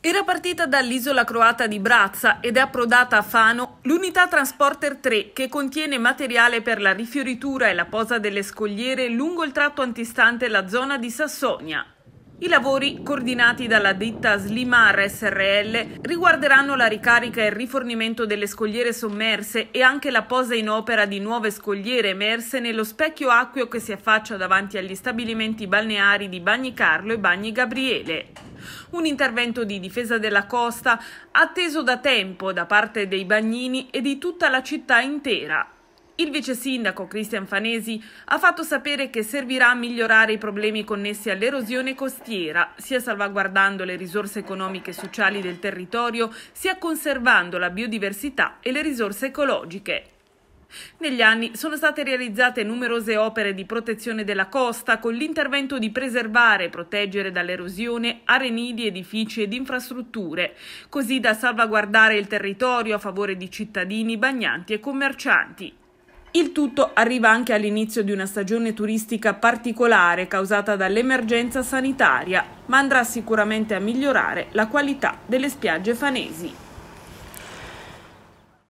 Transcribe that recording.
Era partita dall'isola croata di Brazza ed è approdata a Fano l'unità Transporter 3 che contiene materiale per la rifioritura e la posa delle scogliere lungo il tratto antistante la zona di Sassonia. I lavori, coordinati dalla ditta Slimar SRL, riguarderanno la ricarica e il rifornimento delle scogliere sommerse e anche la posa in opera di nuove scogliere emerse nello specchio acqueo che si affaccia davanti agli stabilimenti balneari di Bagni Carlo e Bagni Gabriele un intervento di difesa della costa atteso da tempo da parte dei bagnini e di tutta la città intera. Il vice sindaco Cristian Fanesi ha fatto sapere che servirà a migliorare i problemi connessi all'erosione costiera, sia salvaguardando le risorse economiche e sociali del territorio, sia conservando la biodiversità e le risorse ecologiche. Negli anni sono state realizzate numerose opere di protezione della costa con l'intervento di preservare e proteggere dall'erosione arenili, edifici ed infrastrutture, così da salvaguardare il territorio a favore di cittadini, bagnanti e commercianti. Il tutto arriva anche all'inizio di una stagione turistica particolare causata dall'emergenza sanitaria, ma andrà sicuramente a migliorare la qualità delle spiagge fanesi.